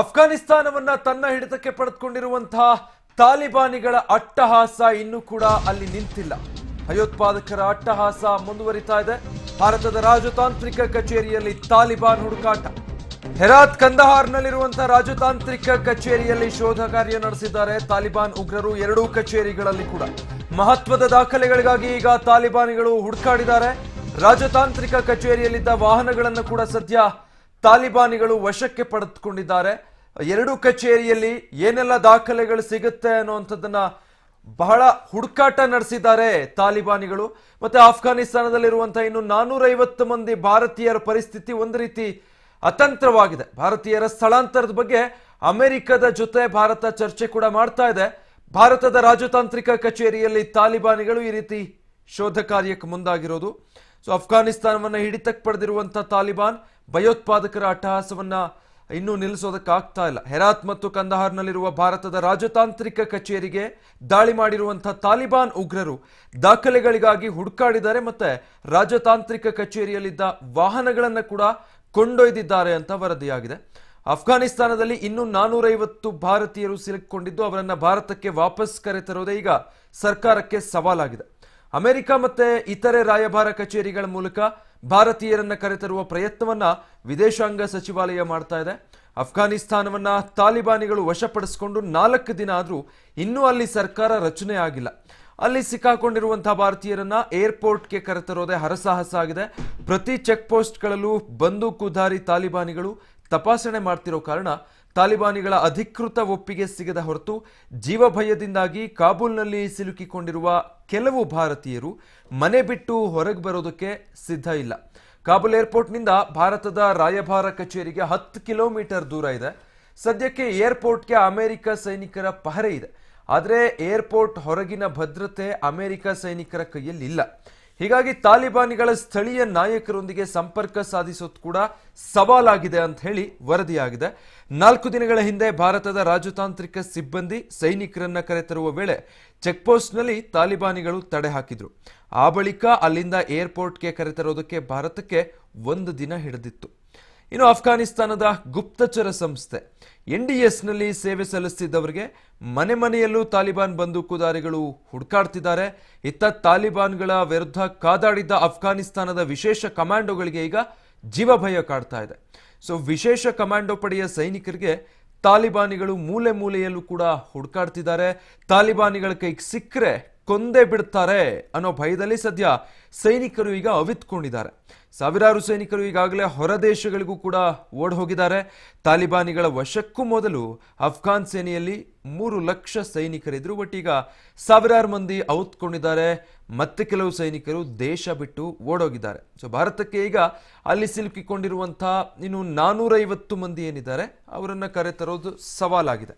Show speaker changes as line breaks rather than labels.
ಅಫ್ಘಾನಿಸ್ತಾನವನ್ನ ತನ್ನ ಹಿಡಿತಕ್ಕೆ ಪಡೆದುಕೊಂಡಿರುವಂತಹ ತಾಲಿಬಾನಿಗಳ ಅಟ್ಟಹಾಸ ಇನ್ನೂ ಕೂಡ ಅಲ್ಲಿ ನಿಂತಿಲ್ಲ ಭಯೋತ್ಪಾದಕರ ಅಟ್ಟಹಾಸ ಮುಂದುವರಿತಾ ಇದೆ ಭಾರತದ ರಾಜತಾಂತ್ರಿಕ ಕಚೇರಿಯಲ್ಲಿ ತಾಲಿಬಾನ್ ಹುಡುಕಾಟ ಹೆರಾತ್ ಕಂದಹಾರ್ನಲ್ಲಿರುವಂತಹ ರಾಜತಾಂತ್ರಿಕ ಕಚೇರಿಯಲ್ಲಿ ಶೋಧ ಕಾರ್ಯ ನಡೆಸಿದ್ದಾರೆ ತಾಲಿಬಾನ್ ಉಗ್ರರು ಎರಡೂ ಕಚೇರಿಗಳಲ್ಲಿ ಕೂಡ ಮಹತ್ವದ ದಾಖಲೆಗಳಿಗಾಗಿ ಈಗ ತಾಲಿಬಾನಿಗಳು ಹುಡುಕಾಡಿದ್ದಾರೆ ರಾಜತಾಂತ್ರಿಕ ಕಚೇರಿಯಲ್ಲಿದ್ದ ವಾಹನಗಳನ್ನು ಕೂಡ ಸದ್ಯ ತಾಲಿಬಾನಿಗಳು ವಶಕ್ಕೆ ಪಡೆದುಕೊಂಡಿದ್ದಾರೆ ಎರಡು ಕಚೇರಿಯಲ್ಲಿ ಏನೆಲ್ಲ ದಾಖಲೆಗಳು ಸಿಗುತ್ತೆ ಅನ್ನುವಂಥದ್ದನ್ನ ಬಹಳ ಹುಡುಕಾಟ ನಡೆಸಿದ್ದಾರೆ ತಾಲಿಬಾನಿಗಳು ಮತ್ತೆ ಆಫ್ಘಾನಿಸ್ತಾನದಲ್ಲಿರುವಂತಹ ಇನ್ನು ನಾನೂರೈವತ್ತು ಮಂದಿ ಭಾರತೀಯರ ಪರಿಸ್ಥಿತಿ ಒಂದು ರೀತಿ ಅತಂತ್ರವಾಗಿದೆ ಭಾರತೀಯರ ಸ್ಥಳಾಂತರದ ಬಗ್ಗೆ ಅಮೆರಿಕದ ಜೊತೆ ಭಾರತ ಚರ್ಚೆ ಕೂಡ ಮಾಡ್ತಾ ಇದೆ ಭಾರತದ ರಾಜತಾಂತ್ರಿಕ ಕಚೇರಿಯಲ್ಲಿ ತಾಲಿಬಾನಿಗಳು ಈ ರೀತಿ ಶೋಧ ಕಾರ್ಯಕ್ಕೆ ಮುಂದಾಗಿರೋದು ಸೊ ಅಫ್ಘಾನಿಸ್ತಾನವನ್ನು ಹಿಡಿತಕ್ಕೆ ಪಡೆದಿರುವಂತಹ ತಾಲಿಬಾನ್ ಭಯೋತ್ಪಾದಕರ ಅಟ್ಟಹಾಸವನ್ನ ಇನ್ನೂ ನಿಲ್ಲಿಸೋದಕ್ಕಾಗ್ತಾ ಇಲ್ಲ ಹೆರಾತ್ ಮತ್ತು ಕಂದಹಾರ್ನಲ್ಲಿರುವ ಭಾರತದ ರಾಜತಾಂತ್ರಿಕ ಕಚೇರಿಗೆ ದಾಳಿ ಮಾಡಿರುವಂಥ ತಾಲಿಬಾನ್ ಉಗ್ರರು ದಾಖಲೆಗಳಿಗಾಗಿ ಹುಡುಕಾಡಿದ್ದಾರೆ ಮತ್ತೆ ರಾಜತಾಂತ್ರಿಕ ಕಚೇರಿಯಲ್ಲಿದ್ದ ವಾಹನಗಳನ್ನು ಕೂಡ ಕೊಂಡೊಯ್ದಿದ್ದಾರೆ ಅಂತ ವರದಿಯಾಗಿದೆ ಅಫ್ಘಾನಿಸ್ತಾನದಲ್ಲಿ ಇನ್ನೂ ನಾನೂರೈವತ್ತು ಭಾರತೀಯರು ಸಿಲುಕೊಂಡಿದ್ದು ಅವರನ್ನು ಭಾರತಕ್ಕೆ ವಾಪಸ್ ತರೋದೇ ಈಗ ಸರ್ಕಾರಕ್ಕೆ ಸವಾಲಾಗಿದೆ ಅಮೆರಿಕ ಮತ್ತೆ ಇತರೆ ರಾಯಭಾರ ಕಚೇರಿಗಳ ಮೂಲಕ ಭಾರತೀಯರನ್ನ ಕರೆತರುವ ಪ್ರಯತ್ನವನ್ನ ವಿದೇಶಾಂಗ ಸಚಿವಾಲಯ ಮಾಡ್ತಾ ಇದೆ ಅಫ್ಘಾನಿಸ್ತಾನವನ್ನು ತಾಲಿಬಾನಿಗಳು ವಶಪಡಿಸಿಕೊಂಡು ನಾಲ್ಕು ದಿನ ಆದರೂ ಇನ್ನೂ ಅಲ್ಲಿ ಸರ್ಕಾರ ರಚನೆ ಆಗಿಲ್ಲ ಅಲ್ಲಿ ಸಿಕ್ಕಾಕೊಂಡಿರುವಂತಹ ಭಾರತೀಯರನ್ನ ಏರ್ಪೋರ್ಟ್ಗೆ ಕರೆತರೋದೇ ಹರಸಾಹಸ ಆಗಿದೆ ಪ್ರತಿ ಚೆಕ್ ಪೋಸ್ಟ್ಗಳಲ್ಲೂ ಬಂದೂಕುಧಾರಿ ತಾಲಿಬಾನಿಗಳು ತಪಾಸಣೆ ಮಾಡ್ತಿರೋ ಕಾರಣ ತಾಲಿಬಾನಿಗಳ ಅಧಿಕೃತ ಒಪ್ಪಿಗೆ ಸಿಗದ ಹೊರತು ಜೀವಭಯದಿಂದಾಗಿ ಕಾಬೂಲ್ನಲ್ಲಿ ಸಿಲುಕಿಕೊಂಡಿರುವ ಕೆಲವು ಭಾರತೀಯರು ಮನೆ ಬಿಟ್ಟು ಹೊರಗೆ ಬರೋದಕ್ಕೆ ಸಿದ್ಧ ಇಲ್ಲ ಏರ್ಪೋರ್ಟ್ ಏರ್ಪೋರ್ಟ್ನಿಂದ ಭಾರತದ ರಾಯಭಾರ ಕಚೇರಿಗೆ ಹತ್ತು ಕಿಲೋಮೀಟರ್ ದೂರ ಇದೆ ಸದ್ಯಕ್ಕೆ ಏರ್ಪೋರ್ಟ್ಗೆ ಅಮೆರಿಕ ಸೈನಿಕರ ಪಹರೆ ಇದೆ ಆದರೆ ಏರ್ಪೋರ್ಟ್ ಹೊರಗಿನ ಭದ್ರತೆ ಅಮೆರಿಕ ಸೈನಿಕರ ಕೈಯಲ್ಲಿ ಇಲ್ಲ ಹೀಗಾಗಿ ತಾಲಿಬಾನಿಗಳ ಸ್ಥಳೀಯ ನಾಯಕರೊಂದಿಗೆ ಸಂಪರ್ಕ ಸಾಧಿಸೋದು ಕೂಡ ಸವಾಲಾಗಿದೆ ಅಂತ ಹೇಳಿ ವರದಿಯಾಗಿದೆ ನಾಲ್ಕು ದಿನಗಳ ಹಿಂದೆ ಭಾರತದ ರಾಜತಾಂತ್ರಿಕ ಸಿಬ್ಬಂದಿ ಸೈನಿಕರನ್ನ ಕರೆತರುವ ವೇಳೆ ಚೆಕ್ಪೋಸ್ಟ್ನಲ್ಲಿ ತಾಲಿಬಾನಿಗಳು ತಡೆ ಹಾಕಿದ್ರು ಆ ಬಳಿಕ ಅಲ್ಲಿಂದ ಏರ್ಪೋರ್ಟ್ಗೆ ಕರೆತರೋದಕ್ಕೆ ಭಾರತಕ್ಕೆ ಒಂದು ದಿನ ಹಿಡಿದಿತ್ತು ಇನ್ನು ಅಫ್ಘಾನಿಸ್ತಾನದ ಗುಪ್ತಚರ ಸಂಸ್ಥೆ ಎನ್ ಡಿ ಎಸ್ನಲ್ಲಿ ಸೇವೆ ಸಲ್ಲಿಸುತ್ತಿದ್ದವರಿಗೆ ಮನೆ ಮನೆಯಲ್ಲೂ ತಾಲಿಬಾನ್ ಬಂದೂಕುದಾರಿಗಳು ಹುಡುಕಾಡ್ತಿದ್ದಾರೆ ಇತ್ತ ತಾಲಿಬಾನ್ಗಳ ವಿರುದ್ಧ ಕಾದಾಡಿದ್ದ ಅಫ್ಘಾನಿಸ್ತಾನದ ವಿಶೇಷ ಕಮಾಂಡೋಗಳಿಗೆ ಈಗ ಜೀವ ಭಯ ಕಾಡ್ತಾ ಇದೆ ಸೊ ವಿಶೇಷ ಕಮಾಂಡೋ ಪಡೆಯ ಸೈನಿಕರಿಗೆ ತಾಲಿಬಾನಿಗಳು ಮೂಲೆ ಮೂಲೆಯಲ್ಲೂ ಕೂಡ ಹುಡುಕಾಡ್ತಿದ್ದಾರೆ ತಾಲಿಬಾನಿಗಳ ಕೈಗೆ ಸಿಕ್ಕರೆ ಕೊಂದೇ ಬಿಡ್ತಾರೆ ಅನ್ನೋ ಭಯದಲ್ಲಿ ಸದ್ಯ ಸೈನಿಕರು ಈಗ ಅವಿತ್ಕೊಂಡಿದ್ದಾರೆ ಸಾವಿರಾರು ಸೈನಿಕರು ಈಗಾಗಲೇ ಹೊರದೇಶಗಳಿಗೂ ಕೂಡ ಓಡ್ ಹೋಗಿದ್ದಾರೆ ತಾಲಿಬಾನಿಗಳ ವಶಕ್ಕೂ ಮೊದಲು ಅಫ್ಘಾನ್ ಸೇನೆಯಲ್ಲಿ ಮೂರು ಲಕ್ಷ ಸೈನಿಕರಿದ್ರು ಬಟ್ ಈಗ ಸಾವಿರಾರು ಮಂದಿ ಔತ್ಕೊಂಡಿದ್ದಾರೆ ಮತ್ತೆ ಕೆಲವು ಸೈನಿಕರು ದೇಶ ಬಿಟ್ಟು ಓಡೋಗಿದ್ದಾರೆ ಸೊ ಭಾರತಕ್ಕೆ ಈಗ ಅಲ್ಲಿ ಸಿಲುಕಿಕೊಂಡಿರುವಂತಹ ಇನ್ನು ನಾನೂರೈವತ್ತು ಮಂದಿ ಏನಿದ್ದಾರೆ ಅವರನ್ನು ಕರೆತರೋದು ಸವಾಲಾಗಿದೆ